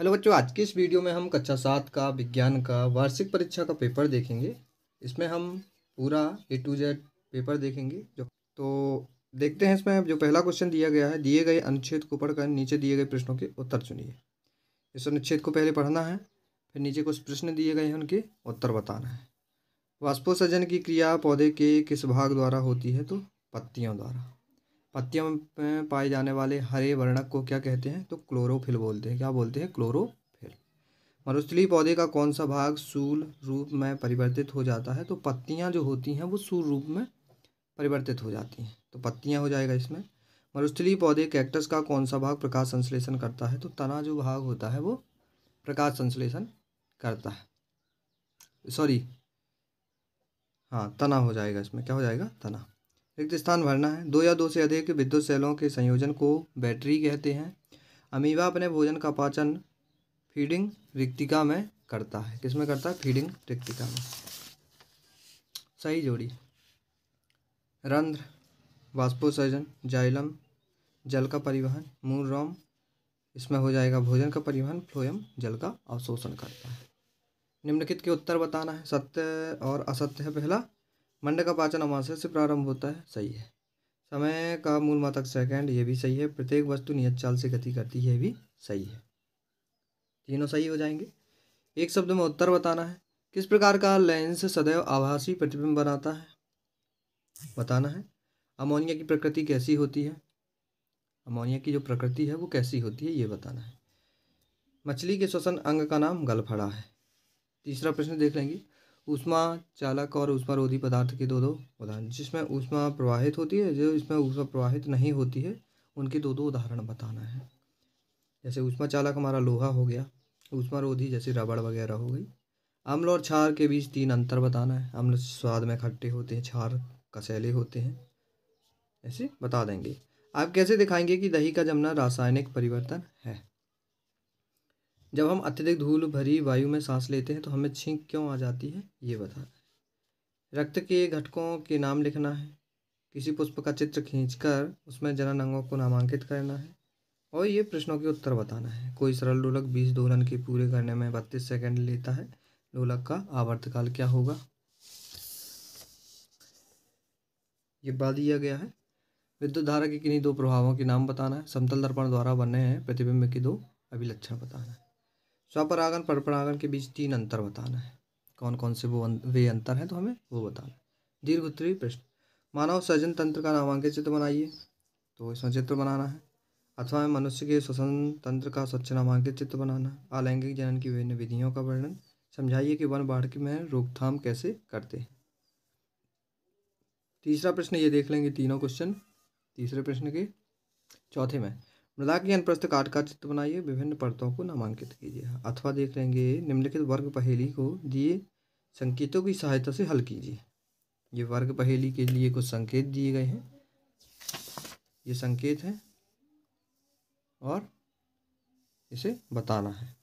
hello बच्चों आज के इस वीडियो में हम कक्षा सात का विज्ञान का वार्षिक परीक्षा का पेपर देखेंगे इसमें हम पूरा ए टू जेड पेपर देखेंगे जो तो देखते हैं इसमें जो पहला क्वेश्चन दिया गया है दिए गए अनुच्छेद को पढ़कर नीचे दिए गए प्रश्नों के उत्तर चुनिए इस अनुच्छेद को पहले पढ़ना है फिर नीचे कुछ प्रश्न दिए गए हैं उनके उत्तर बताना है वाष्पोसर्जन की क्रिया पौधे के किस भाग द्वारा होती है तो पत्तियों द्वारा पत्तियों में पाए जाने वाले हरे वर्णक को क्या कहते हैं तो क्लोरोफिल बोलते हैं क्या बोलते हैं क्लोरोफिल मरुस्थली पौधे का कौन सा भाग सूल रूप में परिवर्तित हो जाता है तो पत्तियाँ जो होती हैं वो सूल रूप में परिवर्तित हो जाती हैं तो पत्तियाँ हो जाएगा इसमें मरुस्थली पौधे कैक्टस का कौन सा भाग प्रकाश संश्लेषण करता है तो तना जो भाग होता है वो प्रकाश संश्लेषण करता है सॉरी हाँ तना हो जाएगा इसमें क्या हो जाएगा तना रिक्त स्थान भरना है दो या दो से अधिक विद्युत सेलों के संयोजन को बैटरी कहते हैं अमीबा अपने भोजन का पाचन फीडिंग रिक्तिका में करता है किसमें करता है फीडिंग रिक्तिका में सही जोड़ी रंध्र वाष्पोसर्जन जाइलम जल का परिवहन मूल रोम इसमें हो जाएगा भोजन का परिवहन फ्लोयम जल का अवशोषण करता है निम्नलिखित के उत्तर बताना है सत्य और असत्य है पहला मंडे का पाचन अमाशय से प्रारंभ होता है सही है समय का मूल मातक सेकंड ये भी सही है प्रत्येक वस्तु नियत चाल से गति करती है ये भी सही है तीनों सही हो जाएंगे एक शब्द में उत्तर बताना है किस प्रकार का लेंस सदैव आभासी प्रतिबिंब बनाता है बताना है अमोनिया की प्रकृति कैसी होती है अमोनिया की जो प्रकृति है वो कैसी होती है ये बताना है मछली के श्वसन अंग का नाम गलफड़ा है तीसरा प्रश्न देख लेंगे ऊष्मा चालक और ऊष्मारोधी पदार्थ के दो दो उदाहरण जिसमें ऊष्मा प्रवाहित होती है जो इसमें ऊष्मा प्रवाहित नहीं होती है उनके दो दो उदाहरण बताना है जैसे ऊष्मा चालक हमारा लोहा हो गया ऊष्मारोधी जैसे रबड़ वगैरह हो गई अम्ल और छार के बीच तीन अंतर बताना है अम्ल स्वाद में खट्टे होते हैं छार कसैले होते हैं ऐसे बता देंगे आप कैसे दिखाएंगे कि दही का जमना रासायनिक परिवर्तन है जब हम अत्यधिक धूल भरी वायु में सांस लेते हैं तो हमें छींक क्यों आ जाती है ये बताना है रक्त के घटकों के नाम लिखना है किसी पुष्प का चित्र खींचकर उसमें जनन अंगों को नामांकित करना है और ये प्रश्नों के उत्तर बताना है कोई सरल लोलक बीस दोलन के पूरे करने में बत्तीस सेकंड लेता है लोलक का आवर्तकाल क्या होगा ये बता दिया गया है विद्युत धारा के किन्हीं दो प्रभावों के नाम बताना है समतल दर्पण द्वारा बने हैं प्रतिबिंब के दो अभिलक्षण बताना है स्वपरागन परपरागन के बीच तीन अंतर बताना है कौन कौन से वो वे अंतर हैं तो हमें वो बताना है दीर्घ उत्तरी प्रश्न मानव सृजन तंत्र का नामांकित चित्र बनाइए तो इसमें चित्र बनाना है अथवा मनुष्य के श्वसन तंत्र का स्वच्छ नामांकित चित्र बनाना है अलैंगिक जनन की विभिन्न विधियों का वर्णन समझाइए कि वन बाढ़ की में रोकथाम कैसे करते हैं तीसरा प्रश्न ये देख लेंगे तीनों क्वेश्चन तीसरे प्रश्न के चौथे में मृदा की अनुप्रस्थ काट का चित्र बनाइए विभिन्न परतों को नामांकित कीजिए अथवा देख लेंगे निम्नलिखित वर्ग पहेली को दिए संकेतों की सहायता से हल कीजिए ये वर्ग पहेली के लिए कुछ संकेत दिए गए हैं ये संकेत हैं और इसे बताना है